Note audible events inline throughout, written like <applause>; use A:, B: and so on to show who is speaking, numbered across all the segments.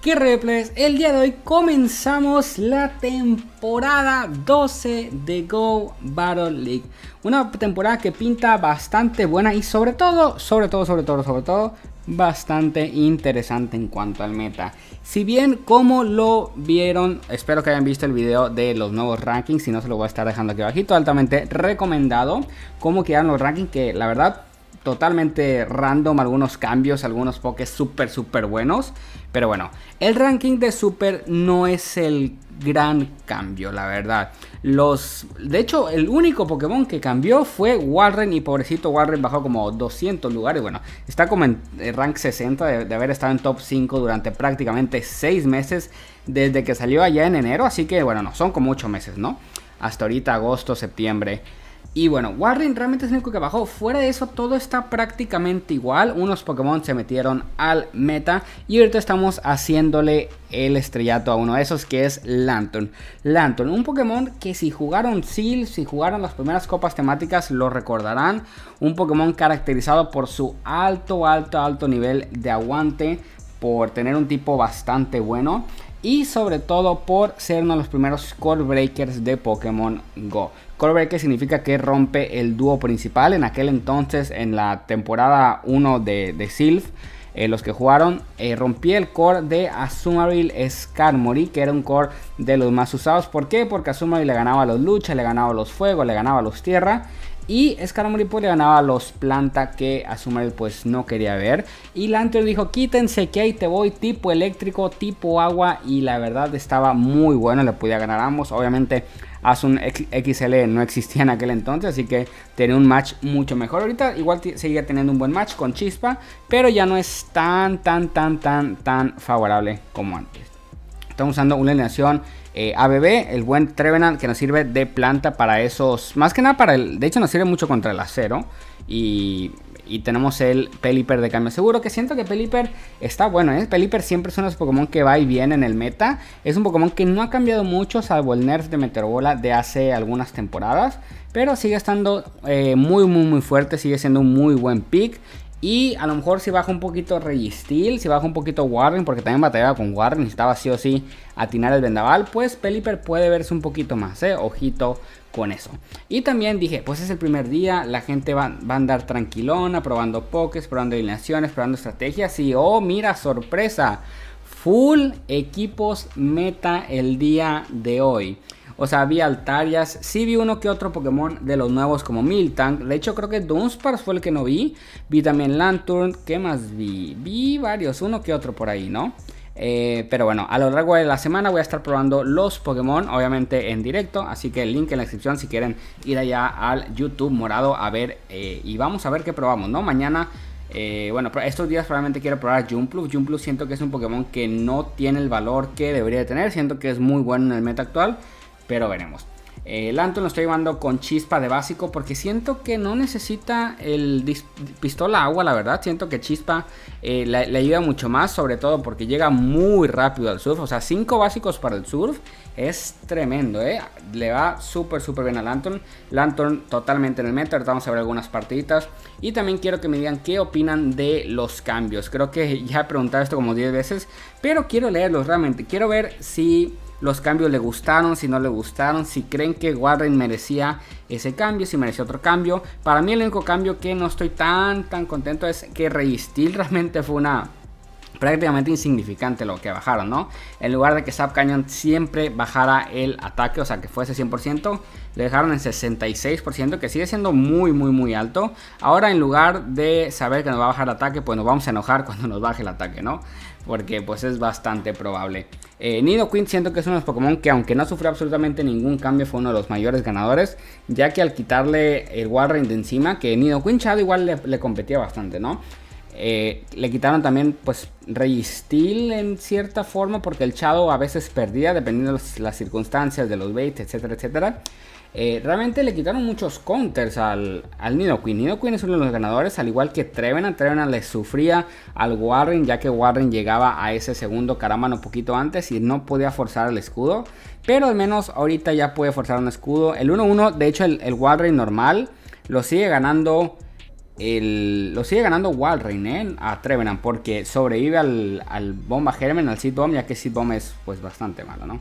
A: ¿Qué replays? El día de hoy comenzamos la temporada 12 de Go Battle League. Una temporada que pinta bastante buena y sobre todo, sobre todo, sobre todo, sobre todo, bastante interesante en cuanto al meta. Si bien como lo vieron, espero que hayan visto el video de los nuevos rankings, si no se lo voy a estar dejando aquí abajito, altamente recomendado cómo quedaron los rankings que la verdad totalmente random, algunos cambios, algunos pokés súper, súper buenos. Pero bueno, el ranking de super no es el gran cambio, la verdad. Los, de hecho, el único Pokémon que cambió fue Warren y pobrecito Warren bajó como 200 lugares. Bueno, está como en rank 60 de, haber estado en top 5 durante prácticamente 6 meses desde que salió allá en enero. Así que bueno, no, son como 8 meses, ¿no? Hasta ahorita, agosto, septiembre. Y bueno, Warren realmente es el único que bajó. Fuera de eso, todo está prácticamente igual. Unos Pokémon se metieron al meta. Y ahorita estamos haciéndole el estrellato a uno de esos que es Lantern. Lantern, un Pokémon que si jugaron Seal, si jugaron las primeras copas temáticas, lo recordarán. Un Pokémon caracterizado por su alto, alto, alto nivel de aguante. Por tener un tipo bastante bueno y sobre todo por ser uno de los primeros core breakers de Pokémon Go. Color breaker significa que rompe el dúo principal. En aquel entonces, en la temporada 1 de, de Sylph, eh, los que jugaron, eh, rompí el core de Azumarill Skarmory, que era un core de los más usados. ¿Por qué? Porque Azumarill le ganaba los luchas le ganaba los fuegos le ganaba los tierra. Y Skarmory pues le ganaba los planta que Azumarill pues no quería ver. Y Lantern dijo, quítense que ahí te voy, tipo eléctrico, tipo agua. Y la verdad estaba muy bueno, le podía ganar ambos. Obviamente un XL no existía en aquel entonces, así que tenía un match mucho mejor. Ahorita igual seguía teniendo un buen match con Chispa, pero ya no es tan, tan, tan, tan, tan favorable como antes. Estamos usando una alineación eh, ABB, el buen Trevenant que nos sirve de planta para esos, más que nada para el, de hecho nos sirve mucho contra el acero y y tenemos el Pelipper de cambio. Seguro que siento que Pelipper está bueno, ¿eh? Pelipper siempre es uno de los Pokémon que va y viene en el meta. Es un Pokémon que no ha cambiado mucho, salvo el nerf de Meteorola de hace algunas temporadas. Pero sigue estando eh, muy, muy, muy fuerte. Sigue siendo un muy buen pick. Y a lo mejor si baja un poquito Registil si baja un poquito Warren, porque también batallaba con Warren, estaba sí o sí atinar el vendaval, pues Pelipper puede verse un poquito más, ¿eh? Ojito con eso. Y también dije, pues es el primer día, la gente va, a andar tranquilona, probando pokés, probando alineaciones, probando estrategias y, oh, mira, sorpresa, full equipos meta el día de hoy. O sea, vi Altarias, sí vi uno que otro Pokémon de los nuevos como Miltank. De hecho, creo que Dunsparce fue el que no vi. Vi también Lantern, ¿qué más vi? Vi varios, uno que otro por ahí, ¿no? Eh, pero bueno, a lo largo de la semana voy a estar probando los Pokémon, obviamente en directo. Así que el link en la descripción si quieren ir allá al YouTube morado a ver. Eh, y vamos a ver qué probamos, ¿no? Mañana eh, bueno, estos días probablemente quiero probar Jumpluff. Jumpluff siento que es un Pokémon que no tiene el valor que debería de tener. Siento que es muy bueno en el meta actual, pero veremos. Eh, el lo estoy llevando con chispa de básico porque siento que no necesita el pistola agua, la verdad. Siento que chispa eh, le, ayuda mucho más, sobre todo porque llega muy rápido al surf. O sea, 5 básicos para el surf es tremendo, ¿eh? Le va súper, súper bien al Anton. Lantern totalmente en el meta. Ahorita vamos a ver algunas partiditas. Y también quiero que me digan qué opinan de los cambios. Creo que <laughs> ya he preguntado esto como 10 veces, pero quiero leerlos realmente. Quiero ver si los cambios le gustaron, si no le gustaron, si creen que Warren merecía ese cambio, si merecía otro cambio. Para mí el único cambio que no estoy tan tan contento es que Rey Steel <laughs> realmente fue una prácticamente insignificante lo que bajaron, ¿no? En lugar de que Sap Canyon siempre bajara el ataque, o sea, que fuese 100%, le dejaron en 66%, que sigue siendo muy, muy, muy alto. Ahora, en lugar de saber que nos va a bajar el ataque, pues nos vamos a enojar <laughs> cuando nos baje el ataque, ¿no? Porque pues es bastante probable. Eh, Nido Queen siento que es uno de los Pokémon que aunque no sufrió absolutamente ningún cambio fue uno de los mayores ganadores. Ya que al quitarle el Warren de encima, que Nido Queen igual le competía bastante, ¿no? Eh, le quitaron también pues rey en cierta forma porque el chado a veces perdía dependiendo de las, circunstancias de los baits, etcétera, etcétera. Eh, realmente le quitaron muchos counters al, al Nido Queen. Nido Queen es uno de los ganadores, al igual que Trevena, Trevena le sufría al Warren, ya que Warren llegaba a ese segundo caramano poquito antes y no podía forzar el escudo. Pero al menos ahorita ya puede forzar un escudo. El 1-1, de hecho, el, el Warren normal lo sigue ganando lo sigue ganando Walrein ¿eh? a Trevenant porque sobrevive al, Bomba Germen, al Seed Bomb, ya que Seed Bomb es pues bastante malo, ¿no?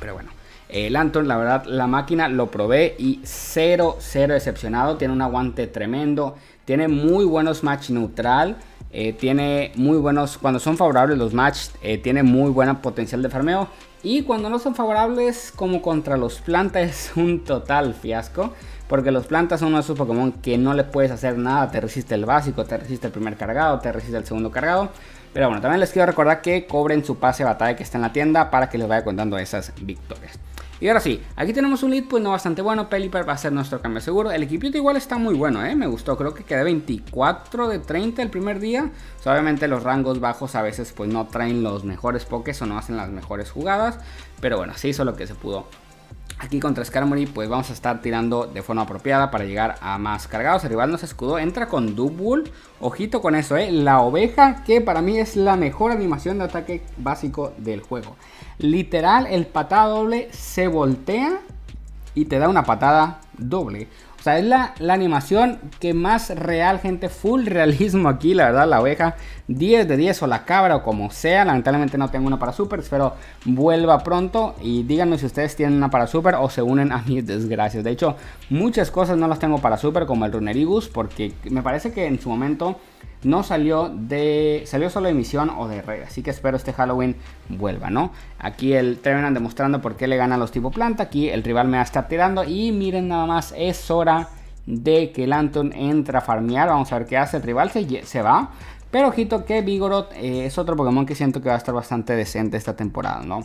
A: Pero bueno, el eh, Anton, la verdad, la máquina lo probé y cero, cero decepcionado. Tiene un aguante tremendo, tiene muy buenos match neutral. Eh, tiene muy buenos, cuando son favorables los match, tiene muy buen potencial de farmeo. Y cuando no son favorables, como contra los plantas, <laughs> es un total fiasco. Porque los plantas son uno de esos Pokémon que no le puedes hacer nada. Te resiste el básico, te resiste el primer cargado, te resiste el segundo cargado. Pero bueno, también les quiero recordar que cobren su pase de batalla que está en la tienda para que les vaya contando esas victorias. Y ahora sí, aquí tenemos un lead pues no bastante bueno, Pelipper va a ser nuestro cambio seguro. El equipito igual está muy bueno, ¿eh? me gustó, creo que quedé 24 de 30 el primer día. obviamente los rangos bajos a veces pues no traen los mejores pokés o no hacen las mejores jugadas. Pero bueno, se hizo lo que se pudo Aquí contra Skarmory pues vamos a estar tirando de forma apropiada para llegar a más cargados. El rival nos escudó, entra con Dubwool. Ojito con eso, ¿eh? La oveja que para mí es la mejor animación de ataque básico del juego. Literal, el patada doble se voltea y te da una patada doble. O sea, es la, animación que más real, gente. Full <laughs> realismo aquí, la verdad, la oveja. 10 de 10 o la cabra o como sea. Lamentablemente no tengo una para super. Espero vuelva pronto. Y díganme si ustedes tienen una para super o se unen a mis desgracias. De hecho, muchas cosas no las tengo para super como el Runerigus. Porque me parece que en su momento no salió de. salió solo de misión o de rey. Así que espero este Halloween vuelva, ¿no? Aquí el Trevenant demostrando por qué le ganan los tipo planta. Aquí el rival me va a estar tirando. Y miren nada más, es hora de que el Anton entra a farmear. Vamos a ver qué hace. El rival se, va. Pero ojito que Vigoroth eh, es otro Pokémon que siento que va a estar bastante decente esta temporada, ¿no?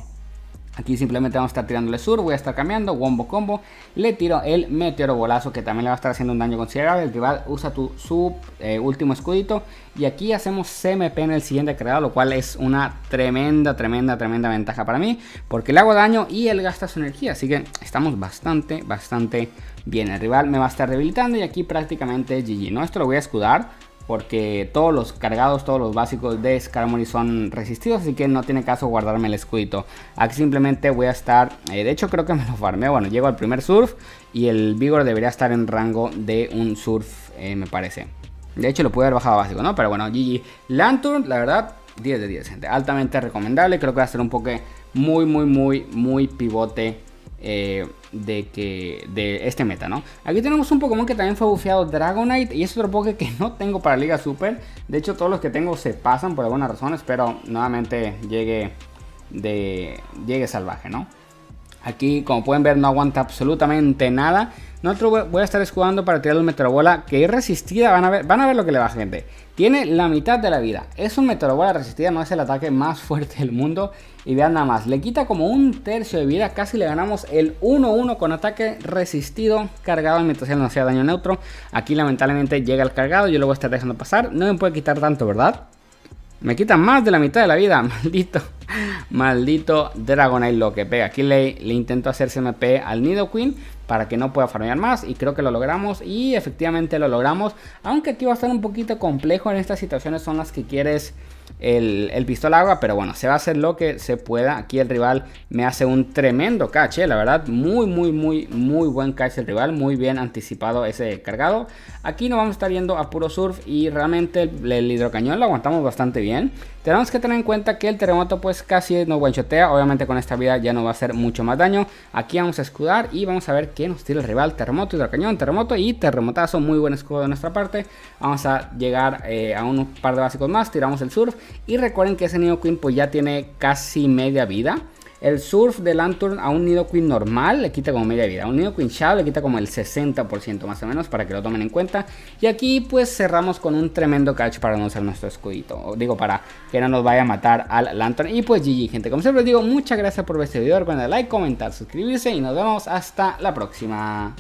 A: Aquí simplemente vamos a estar tirándole sur, voy a estar cambiando, wombo combo, le tiro el meteoro bolazo que también le va a estar haciendo un daño considerable, el rival usa tu, su eh, último escudito y aquí hacemos CMP en el siguiente creado, lo cual es una tremenda, tremenda, tremenda ventaja para mí, porque le hago daño y él gasta su energía, así que estamos bastante, bastante bien. El rival me va a estar debilitando y aquí prácticamente GG, ¿no? Esto lo voy a escudar porque todos los cargados, todos los básicos de Skarmory son resistidos, así que no tiene caso guardarme el escudito. Aquí simplemente voy a estar, eh, de hecho creo que me lo farmeo, bueno, llego al primer surf y el Vigor debería estar en rango de un surf, eh, me parece. De hecho lo pude haber bajado básico, ¿no? Pero bueno, GG. Lantern, la verdad, 10 de 10, gente. Altamente recomendable, creo que va a ser un Poké muy, muy, muy, muy pivote eh, de que de este meta, ¿no? Aquí tenemos un Pokémon que también fue bufeado Dragonite y es otro Pokémon que no tengo para Liga Super. De hecho, todos los que tengo se pasan por algunas razones, pero nuevamente llegue de llegue salvaje, ¿no? Aquí, como pueden ver, no aguanta absolutamente nada. No, voy a estar escudando para tirar un metrobola que es resistida. Van a ver, van a ver lo que le va, gente. Tiene la mitad de la vida. Es un metrobola resistida, no es el ataque más <laughs> fuerte del mundo. Y vean nada más, le quita como un tercio de vida. Casi le ganamos el 1-1 con ataque resistido, cargado mientras él no sea daño neutro. Aquí lamentablemente llega el cargado, yo luego voy a estar dejando pasar. No me puede quitar tanto, ¿verdad? Me quitan más de la mitad de la vida, <laughs> maldito. Maldito Dragonite lo que pega. Aquí le, le intento hacer CMP al Nido Queen para que no pueda farmear más y creo que lo logramos y efectivamente lo logramos. Aunque aquí va a estar un poquito complejo en estas situaciones son las que quieres el, el pistol agua, pero bueno, se va a hacer lo que se pueda. Aquí el rival me hace un tremendo cache, eh, la verdad, muy, muy, muy, muy buen cache el rival, muy bien anticipado ese cargado. Aquí nos vamos a estar yendo a puro surf y realmente el, hidrocañón lo aguantamos bastante bien. Tenemos que tener en cuenta que el terremoto pues casi nos guanchotea, obviamente con esta vida ya no va a hacer mucho más daño. Aquí vamos a escudar y vamos a ver qué nos tira el rival, terremoto, hidrocañón, terremoto y terremotazo, muy buen escudo de nuestra parte. Vamos a llegar eh, a un par de básicos más, tiramos el surf y recuerden que ese nido Queen pues ya tiene casi media vida. El Surf de Lantern a un nido Queen normal le quita como media vida. A un Queen Shadow le quita como el 60% más o menos para que lo tomen en cuenta. Y aquí pues cerramos con un tremendo catch para no usar nuestro escudito. Digo, para que no nos vaya a matar al Lantern. Y pues GG gente, como siempre les digo, muchas gracias por ver este video. Recuerden like, comentar, suscribirse y nos vemos hasta la próxima.